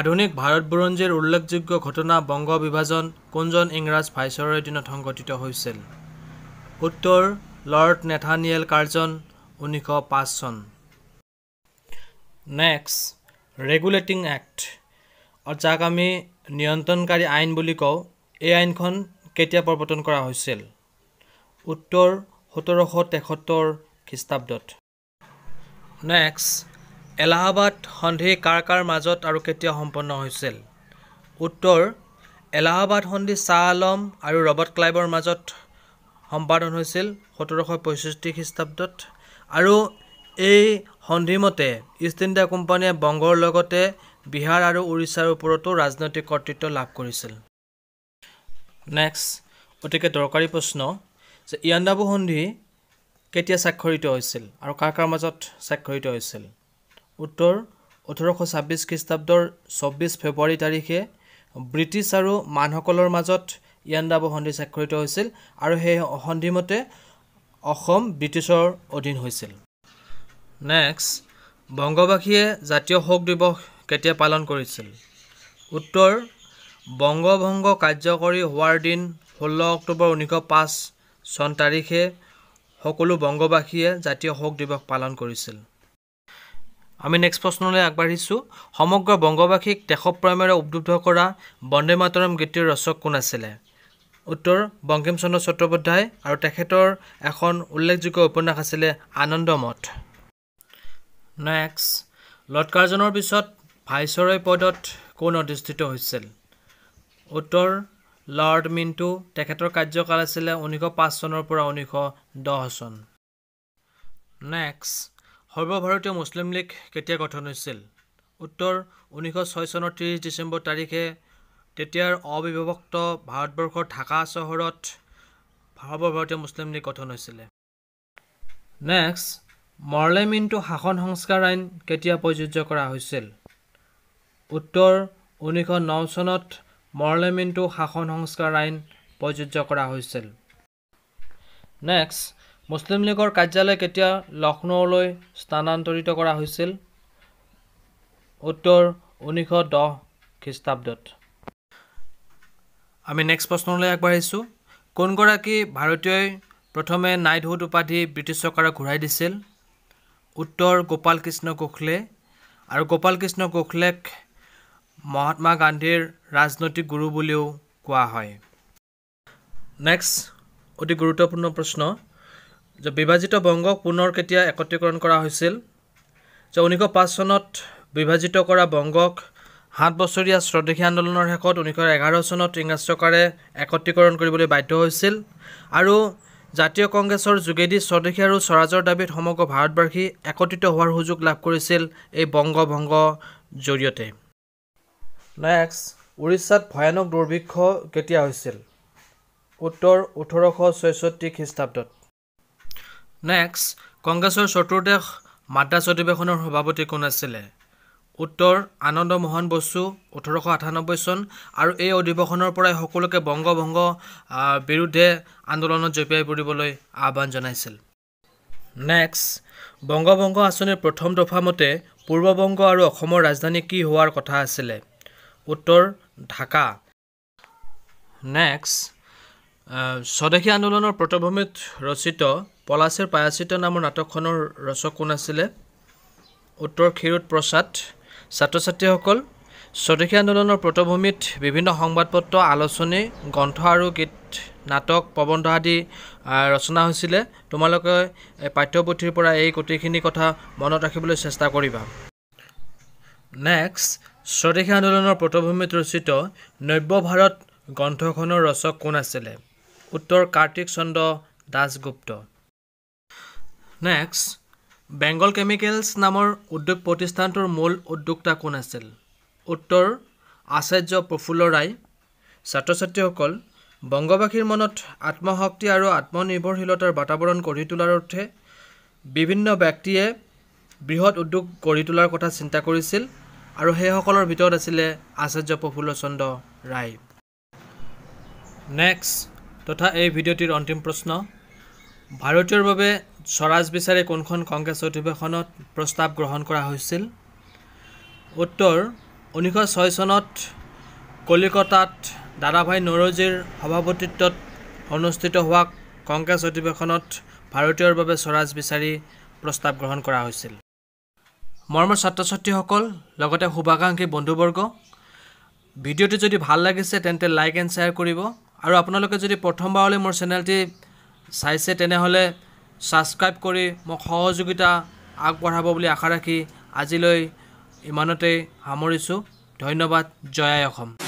আধুনিক ভাৰত বুৰঞ্জীৰ উল্লেখযোগ্য ঘটনা বংগ বিভাজন কোনজন ইংৰাজ ভাইচৰৰ দিনত সংঘটিত হৈছিল উত্তৰ লৰ্ড নেথানিয়েল কাৰ্জন ঊনৈছশ পাঁচ চন নেক্সট ৰেগুলেটিং এক্ট যাক আমি নিয়ন্ত্ৰণকাৰী আইন বুলি কওঁ এই আইনখন কেতিয়া প্ৰৱৰ্তন কৰা হৈছিল উত্তৰ সোতৰশ তেসত্তৰ খ্ৰীষ্টাব্দত নেক্সট এলাহাবাদ সন্ধি কাৰ কাৰ মাজত আৰু কেতিয়া সম্পন্ন হৈছিল উত্তৰ এলাহাবাদ সন্ধি শ্বাহ আলম আৰু ৰবাৰ্ট ক্লাইবৰ মাজত সম্পাদন হৈছিল সোতৰশ পঁয়ষষ্ঠি খ্ৰীষ্টাব্দত আৰু এই সন্ধিমতে ইষ্ট ইণ্ডিয়া কোম্পানীয়ে বংগৰ লগতে বিহাৰ আৰু উৰিষ্যাৰ ওপৰতো ৰাজনৈতিক কৰ্তৃত্ব লাভ কৰিছিল নেক্সট অতিকে দৰকাৰী প্ৰশ্ন যে ইয়াণ্ডাবু সন্ধি কেতিয়া স্বাক্ষৰিত হৈছিল আৰু কাৰ কাৰ মাজত স্বাক্ষৰিত হৈছিল উত্তৰ ওঠৰশ ছাব্বিছ খ্ৰীষ্টাব্দৰ চৌব্বিছ ফেব্ৰুৱাৰী তাৰিখে ব্ৰিটিছ আৰু মানসকলৰ মাজত ইয়াণ্ডাব সন্ধি স্বাক্ষৰিত হৈছিল আৰু সেই সন্ধিমতে অসম ব্ৰিটিছৰ অধীন হৈছিল নেক্সট বংগবাসীয়ে জাতীয় শোক দিৱস কেতিয়া পালন কৰিছিল উত্তৰ বংগভংগ কাৰ্যকৰী হোৱাৰ দিন ষোল্ল অক্টোবৰ ঊনৈছশ পাঁচ চন তাৰিখে সকলো বংগবাসীয়ে জাতীয় শোক দিৱস পালন কৰিছিল আমি নেক্সট প্ৰশ্নলৈ আগবাঢ়িছোঁ সমগ্ৰ বংগবাসীক দেশপ্ৰেমেৰে উদ্বুদ্ধ কৰা বন্দে মাতৰম গীতিৰ ৰচক কোন আছিলে উত্তৰ বংকিমচন্দ্ৰ চট্টোপাধ্যায় আৰু তেখেতৰ এখন উল্লেখযোগ্য উপন্যাস আছিলে আনন্দ মঠ নেক্সট লটকাৰজনৰ পিছত ভাইচৰয় পদত কোন অধিষ্ঠিত হৈছিল উত্তৰ লৰ্ড মিণ্টু তেখেতৰ কাৰ্যকাল আছিলে ঊনৈছশ পাঁচ চনৰ পৰা ঊনৈছশ দহ চন নেক্সট সৰ্বভাৰতীয় মুছলিম লীগ কেতিয়া গঠন হৈছিল উত্তৰ ঊনৈছশ ছয় চনৰ ত্ৰিছ ডিচেম্বৰ তাৰিখে তেতিয়াৰ অবিভক্ত ভাৰতবৰ্ষৰ ঢাকা চহৰত সৰ্বভাৰতীয় মুছলিম লীগ গঠন হৈছিলে নেক্সট মৰলেম শাসন সংস্কাৰ আইন কেতিয়া প্ৰযোজ্য কৰা হৈছিল উত্তৰ ঊনৈছশ ন চনত মৰলেম শাসন সংস্কাৰ আইন প্ৰযোজ্য কৰা হৈছিল নেক্সট মুছলিম লীগৰ কাৰ্যালয় কেতিয়া লক্ষ্ণৌলৈ স্থানান্তৰিত কৰা হৈছিল উত্তৰ ঊনৈছশ দহ খ্ৰীষ্টাব্দত আমি নেক্সট প্ৰশ্নলৈ আগবাঢ়িছোঁ কোনগৰাকী ভাৰতীয়ই প্ৰথমে নাইটহুড উপাধি ব্ৰিটিছ চৰকাৰক ঘূৰাই দিছিল উত্তৰ গোপাল কৃষ্ণ গোখলে আৰু গোপাল কৃষ্ণ গোখলেক মহাত্মা গান্ধীৰ ৰাজনৈতিক গুৰু বুলিও কোৱা হয় নেক্সট অতি গুৰুত্বপূৰ্ণ প্ৰশ্ন যে বিভাজিত বংগক পুনৰ কেতিয়া একত্ৰীকৰণ কৰা হৈছিল যে ঊনৈছশ পাঁচ চনত বিভাজিত কৰা বংগক সাত বছৰীয়া স্বদেশী আন্দোলনৰ শেষত ঊনৈছশ এঘাৰ চনত ইংৰাজ চৰকাৰে একত্ৰীকৰণ কৰিবলৈ বাধ্য হৈছিল আৰু জাতীয় কংগ্ৰেছৰ যোগেদি স্বদেশী আৰু স্বৰাজৰ দাবীত সমগ্ৰ ভাৰতবাসী একত্ৰিত হোৱাৰ সুযোগ লাভ কৰিছিল এই বংগ ভংগ জৰিয়তে নেক্সট উৰিষ্যাত ভয়ানক দুৰ্ভিক্ষ কেতিয়া হৈছিল উত্তৰ ওঠৰশ ছয়ষষ্ঠি খ্ৰীষ্টাব্দত নেক্সট কংগ্ৰেছৰ চতুৰ্দশ মাদ্ৰাছ অধিৱেশনৰ সভাপতি কোন আছিলে উত্তৰ আনন্দমোহন বসু ওঠৰশ আঠানব্বৈ চন আৰু এই অধিৱেশনৰ পৰাই সকলোকে বংগ ভংগ বিৰুদ্ধে আন্দোলনত জঁপিয়াই পৰিবলৈ আহ্বান জনাইছিল নেক্সট বংগভংগ আঁচনিৰ প্ৰথম দফা মতে পূৰ্ববংগ আৰু অসমৰ ৰাজধানী কি হোৱাৰ কথা আছিলে উত্তৰ ঢাকা নেক্সট স্বদেশী আন্দোলনৰ পটভূমিত ৰচিত পলাচীৰ পায়াচিত নামৰ নাটকখনৰ ৰচক কোন আছিলে উত্তৰ ক্ষীৰোদ প্ৰসাদ ছাত্ৰ ছাত্ৰীসকল স্বদেশী আন্দোলনৰ পটভূমিত বিভিন্ন সংবাদ পত্ৰ আলোচনী গ্ৰন্থ আৰু গীত নাটক প্ৰবন্ধ আদি ৰচনা হৈছিলে তোমালোকে পাঠ্যপুথিৰ পৰা এই গোটেইখিনি কথা মনত ৰাখিবলৈ চেষ্টা কৰিবা নেক্সট স্বদেশী আন্দোলনৰ পটভূমিত ৰচিত নব্য ভাৰত গ্ৰন্থখনৰ ৰচক কোন আছিলে উত্তৰ কাৰ্তিক চন্দ্ৰ দাসগুপ্ত নেক্সট বেংগল কেমিকেলছ নামৰ উদ্যোগ প্ৰতিষ্ঠানটোৰ মূল উদ্যোক্তা কোন আছিল উত্তৰ আচাৰ্য প্ৰফুল্ল ৰায় ছাত্ৰ ছাত্ৰীসকল বংগবাসীৰ মনত আত্মশক্তি আৰু আত্মনিৰ্ভৰশীলতাৰ বাতাৱৰণ গঢ়ি তোলাৰ অৰ্থে বিভিন্ন ব্যক্তিয়ে বৃহৎ উদ্যোগ গঢ়ি তোলাৰ কথা চিন্তা কৰিছিল আৰু সেইসকলৰ ভিতৰত আছিলে আচাৰ্য প্ৰফুল্লচন্দ্ৰ ৰায় নেক্সট তথা এই ভিডিঅ'টিৰ অন্তিম প্ৰশ্ন ভাৰতীয়ৰ বাবে স্বৰাজ বিচাৰি কোনখন কংগ্ৰেছ অধিৱেশনত প্ৰস্তাৱ গ্ৰহণ কৰা হৈছিল উত্তৰ ঊনৈছশ ছয় চনত কলিকতাত দাদাভাই নৰজীৰ সভাপতিত্বত অনুষ্ঠিত হোৱা কংগ্ৰেছ অধিৱেশনত ভাৰতীয়ৰ বাবে স্বৰাজ বিচাৰি প্ৰস্তাৱ গ্ৰহণ কৰা হৈছিল মৰ্মৰ ছাত্ৰ ছাত্ৰীসকল লগতে শুভাকাংক্ষী বন্ধুবৰ্গ ভিডিঅ'টো যদি ভাল লাগিছে তেন্তে লাইক এণ্ড শ্বেয়াৰ কৰিব আৰু আপোনালোকে যদি প্ৰথমবাৰলৈ মোৰ চেনেলটি চাইছে তেনেহ'লে ছাবস্ক্ৰাইব কৰি মোক সহযোগিতা আগবঢ়াব বুলি আশা ৰাখি আজিলৈ ইমানতে সামৰিছোঁ ধন্যবাদ জয় অসম